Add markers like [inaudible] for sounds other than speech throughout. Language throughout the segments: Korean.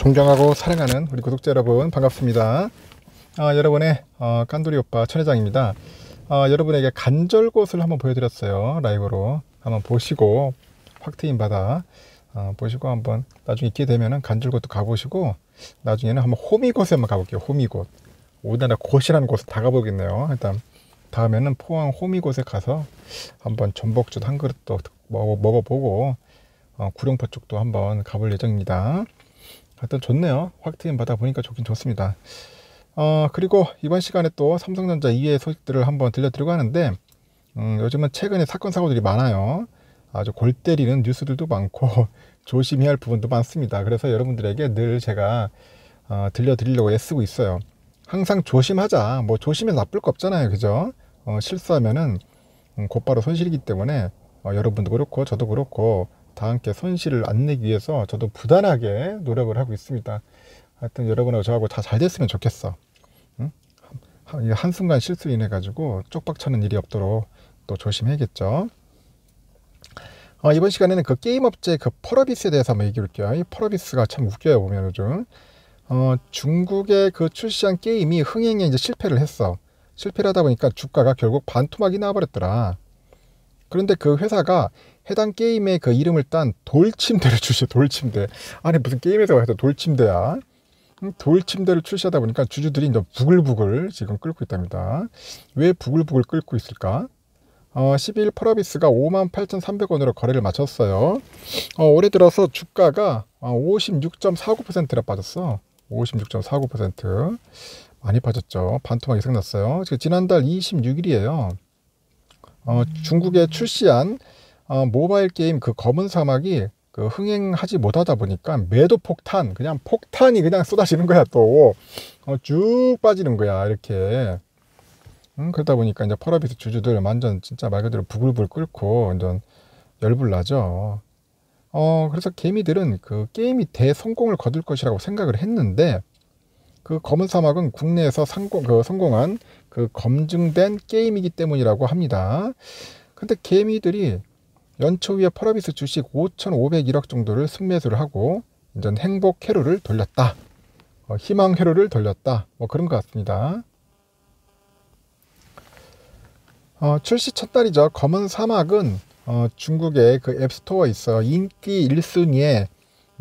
존경하고 사랑하는 우리 구독자 여러분 반갑습니다. 아, 여러분의 어, 깐돌이 오빠 천회장입니다. 아, 여러분에게 간절곳을 한번 보여드렸어요. 라이브로 한번 보시고 확 트인 바다 어, 보시고 한번 나중에 있게 되면간절곳도 가보시고 나중에는 한번 호미곶에 한번 가볼게요. 호미곶 리나라 곳이라는 곳을 다 가보겠네요. 일단 다음에는 포항 호미곶에 가서 한번 전복죽 한 그릇도 먹어보고 어, 구룡포 쪽도 한번 가볼 예정입니다. 일단 좋네요. 확트인 받아보니까 좋긴 좋습니다. 어, 그리고 이번 시간에 또 삼성전자 이외의 소식들을 한번 들려드리고 하는데 음, 요즘은 최근에 사건 사고들이 많아요. 아주 골 때리는 뉴스들도 많고 [laughs] 조심해야 할 부분도 많습니다. 그래서 여러분들에게 늘 제가 어, 들려드리려고 애쓰고 있어요. 항상 조심하자. 뭐 조심해 나쁠 거 없잖아요. 그죠? 어, 실수하면은 음, 곧바로 손실이기 때문에 어, 여러분도 그렇고 저도 그렇고 다 함께 손실을 안 내기 위해서 저도 부단하게 노력을 하고 있습니다. 하여튼 여러분하고 저하고 다 잘 됐으면 좋겠어. 응? 한순간 실수 인해 가지고 쪽박차는 일이 없도록 또 조심해야겠죠. 어, 이번 시간에는 그 게임 업체 그 펄어비스에 대해서 한번 얘기해 볼게요. 이 펄어비스가 참 웃겨요 보면 요즘 어, 중국의 그 출시한 게임이 흥행에 이제 실패를 했어. 실패를 하다 보니까 주가가 결국 반토막이 나버렸더라. 그런데 그 회사가 해당 게임의 그 이름을 딴 돌침대를 [laughs] 출시해 돌침대 아니 무슨 게임에서 해서 돌침대야 음, 돌침대를 출시하다 보니까 주주들이 이제 부글부글 지금 끓고 있답니다 왜 부글부글 끓고 있을까 어, 12일 펄어비스가 58,300원으로 거래를 마쳤어요 어, 올해 들어서 주가가 56.49%나 아, 빠졌어 56.49% 많이 빠졌죠 반토막 이생겼어요 지난달 26일이에요 어, 중국에 출시한 어, 모바일 게임 그 검은 사막이 그 흥행하지 못하다 보니까 매도 폭탄 그냥 폭탄이 그냥 쏟아지는 거야 또쭉 어, 빠지는 거야 이렇게 음, 그러다 보니까 이제 펄어비스 주주들 완전 진짜 말 그대로 부글부글 끓고 완전 열불 나죠 어 그래서 개미들은 그 게임이 대성공을 거둘 것이라고 생각을 했는데 그 검은 사막은 국내에서 상공, 그 성공한 그 검증된 게임이기 때문이라고 합니다. 근데 개미들이 연초 위에 퍼러비스 주식 5,501억 정도를 순매수를 하고 이제 행복 회로를 돌렸다. 어, 희망 회로를 돌렸다. 뭐 그런 것 같습니다. 어, 출시 첫 달이죠. 검은 사막은 어, 중국의 그 앱스토어 있어 인기 1순위에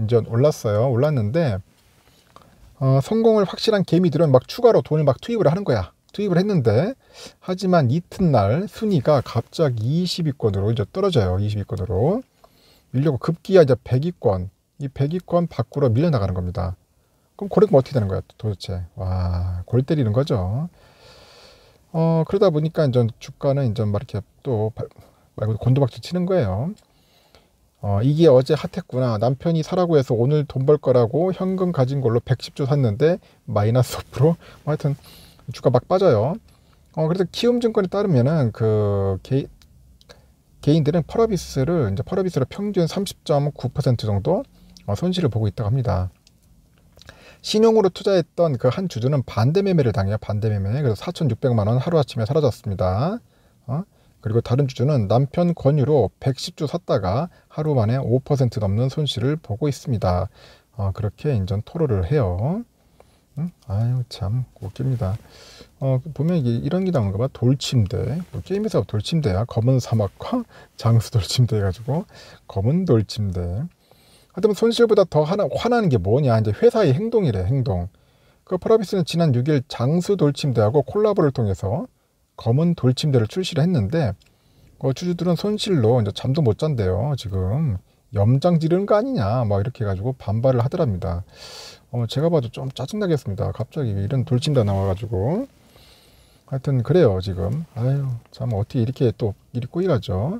이제 올랐어요. 올랐는데 어, 성공을 확실한 개미들은 막 추가로 돈을 막 투입을 하는 거야. 투입을 했는데 하지만 이튿날 순위가 갑자기 20위권으로 이제 떨어져요. 20위권으로 밀려고 급기야 이제 100위권 이 100위권 밖으로 밀려나가는 겁니다. 그럼 고래 어떻게 되는 거야 도대체 와 골 때리는 거죠. 어 그러다 보니까 이제 주가는 이제 막 이렇게 또 말고 곤두박질 치는 거예요. 어, 이게 어제 핫했구나. 남편이 사라고 해서 오늘 돈 벌 거라고 현금 가진 걸로 110조 샀는데 마이너스 5%. 뭐 하여튼 주가 막 빠져요. 어, 그래서 키움증권에 따르면은 그 개, 개인들은 펄어비스를 이제 펄어비스로 평균 30.9% 정도 어, 손실을 보고 있다고 합니다. 신용으로 투자했던 그 한 주주는 반대 매매를 당해요. 반대 매매. 그래서 4,600만 원 하루아침에 사라졌습니다. 어? 그리고 다른 주주는 남편 권유로 110주 샀다가 하루 만에 5% 넘는 손실을 보고 있습니다. 어, 그렇게 인전 토로를 해요. 아유 참 웃깁니다. 어, 보면 이게 이런 게 나오는가 봐. 돌침대. 뭐 게임에서 돌침대야. 검은 사막과 장수 돌침대 해가지고 검은 돌침대. 하여튼 손실보다 더 하나, 화나는 게 뭐냐. 이제 회사의 행동이래, 행동. 그프라비스는 지난 6일 장수 돌침대하고 콜라보를 통해서 검은 돌침대를 출시를 했는데 어, 주주들은 손실로 이제 잠도 못 잔대요, 지금. 염장 지르는 거 아니냐 막 이렇게 해가지고 반발을 하더랍니다 어, 제가 봐도 좀 짜증나겠습니다 갑자기 이런 돌침다 나와가지고 하여튼 그래요 지금 아유 참 어떻게 이렇게 또 일이 꼬이가죠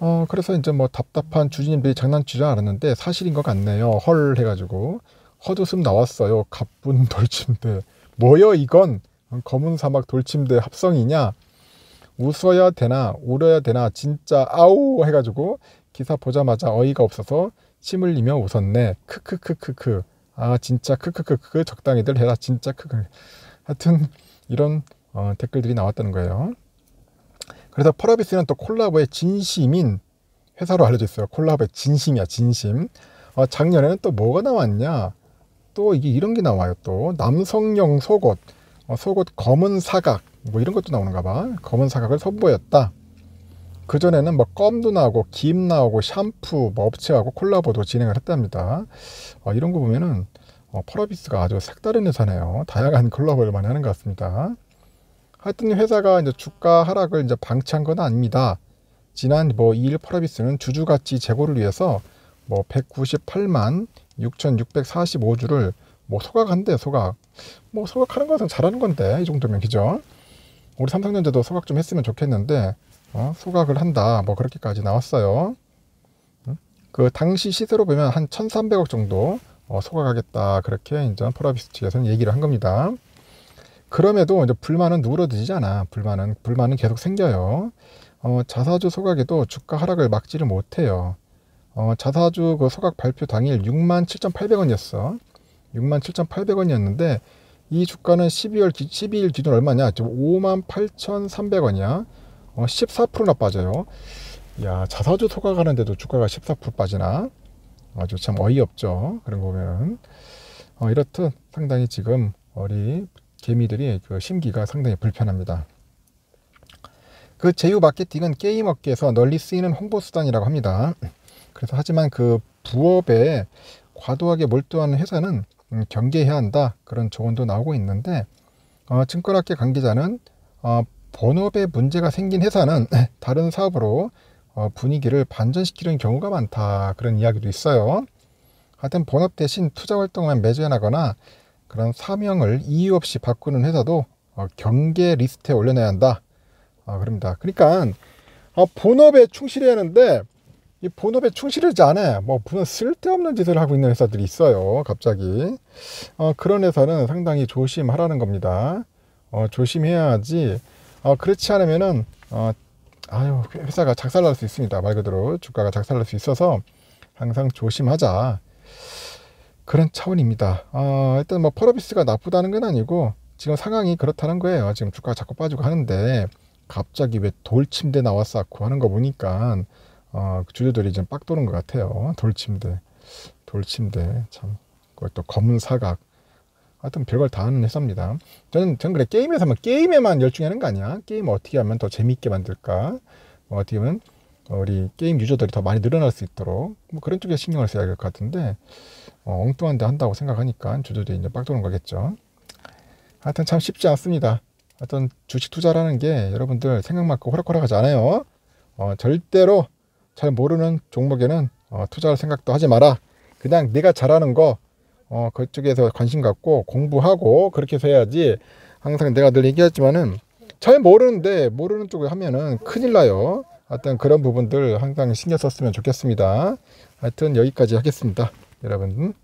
어, 그래서 이제 뭐 답답한 주진님들이 장난치지 않았는데 사실인 것 같네요 헐 해가지고 헛웃음 나왔어요 가쁜 [laughs] 돌침대 뭐여 이건 검은 사막 돌침대 합성이냐 웃어야 되나 울어야 되나 진짜 아우 해가지고 기사 보자마자 어이가 없어서 침 흘리며 웃었네. 크크크크크. 아 진짜 크크크크 적당히들 해라 진짜 크크. 하여튼 이런 어, 댓글들이 나왔다는 거예요. 그래서 펄어비스는 또 콜라보의 진심인 회사로 알려져 있어요. 콜라보의 진심이야 진심. 어, 작년에는 또 뭐가 나왔냐? 또 이게 이런 게 나와요. 또 남성용 속옷, 어, 속옷 검은 사각 뭐 이런 것도 나오는가 봐. 검은 사각을 선보였다. 그전에는 뭐 껌도 나오고 김 나오고 샴푸 뭐 업체하고 콜라보도 진행을 했답니다. 어, 이런 거 보면은 어, 펄어비스가 아주 색다른 회사네요. 다양한 [laughs] 콜라보를 많이 하는 것 같습니다. 하여튼 회사가 이제 주가 하락을 이제 방치한 건 아닙니다. 지난 뭐 2일 펄어비스는 주주 가치 재고를 위해서 뭐 198만 6,645주를 뭐 소각한대 소각. 뭐 소각하는 것은 잘하는 건데 이 정도면 그죠? 우리 삼성전자도 소각 좀 했으면 좋겠는데 어? 수각을 한다. 뭐 그렇게까지 나왔어요. 그 당시 시세로 보면 한 1,300억 정도 어, 소각하겠다 그렇게 이제 포라비스 측에서는 얘기를 한 겁니다. 그럼에도 이제 불만은 누그러지지 않아. 불만은 불만은 계속 생겨요. 어, 자사주 소각에도 주가 하락을 막지를 못해요. 어, 자사주 그 소각 발표 당일 67,800원이었어. 67,800원이었는데 이 주가는 12월 기, 12일 기준 얼마냐? 지금 58,300원이야. 어, 14%나 빠져요. 야 자사주 소각하는데도 주가가 14% 빠지나? 아주 참 어이없죠. 그런 거 보면 어, 이렇듯 상당히 지금 어리 개미들이 그 심기가 상당히 불편합니다. 그 제휴 마케팅은 게임 업계에서 널리 쓰이는 홍보 수단이라고 합니다. 그래서 하지만 그 부업에 과도하게 몰두하는 회사는 음, 경계해야 한다 그런 조언도 나오고 있는데 어, 증권학계 관계자는 어, 본업에 문제가 생긴 회사는 [laughs] 다른 사업으로 어, 분위기를 반전시키는 경우가 많다 그런 이야기도 있어요. 하여튼 본업 대신 투자 활동만 매진하거나 그런 사명을 이유 없이 바꾸는 회사도 어, 경계 리스트에 올려놔야 한다. 아, 그럽니다. 그러니까 본업에 충실해야 하는데 이 본업에 충실하지 않아. 뭐 무슨 쓸데없는 짓을 하고 있는 회사들이 있어요. 갑자기 어, 그런 회사는 상당히 조심하라는 겁니다. 어, 조심해야지 어, 그렇지 않으면은 어, 아유 회사가 작살날 수 있습니다. 말 그대로 주가가 작살날 수 있어서 항상 조심하자 그런 차원입니다. 어, 일단 뭐 펄어비스가 나쁘다는 건 아니고 지금 상황이 그렇다는 거예요. 지금 주가가 자꾸 빠지고 하는데 갑자기 왜 돌침대 나왔었고 하는 거 보니까 어, 그 주주들이 좀 빡 도는 것 같아요. 돌침대, 돌침대 참 그걸 또 검은 사각 하여튼 별걸 다 하는 회사입니다. 저는, 전 그래, 게임에서만, 게임에만 열중하는 거 아니야? 게임 어떻게 하면 더 재미있게 만들까? 뭐 어떻게 하면, 우리 게임 유저들이 더 많이 늘어날 수 있도록, 뭐 그런 쪽에 신경을 써야 될 것 같은데, 어, 엉뚱한데 한다고 생각하니까 주주들이 이제 빡도는 거겠죠. 하여튼 참 쉽지 않습니다. 하여튼 주식 투자라는 게 여러분들 생각만큼 호락호락하지 않아요. 어, 절대로 잘 모르는 종목에는 어, 투자할 생각도 하지 마라. 그냥 내가 잘하는 거, 어, 그쪽에서 관심 갖고 공부하고 그렇게 해서 해야지 항상 내가 늘 얘기하지만은 잘 모르는데 모르는 쪽을 하면은 큰일 나요. 어떤 그런 부분들 항상 신경 썼으면 좋겠습니다. 하여튼 여기까지 하겠습니다. 여러분.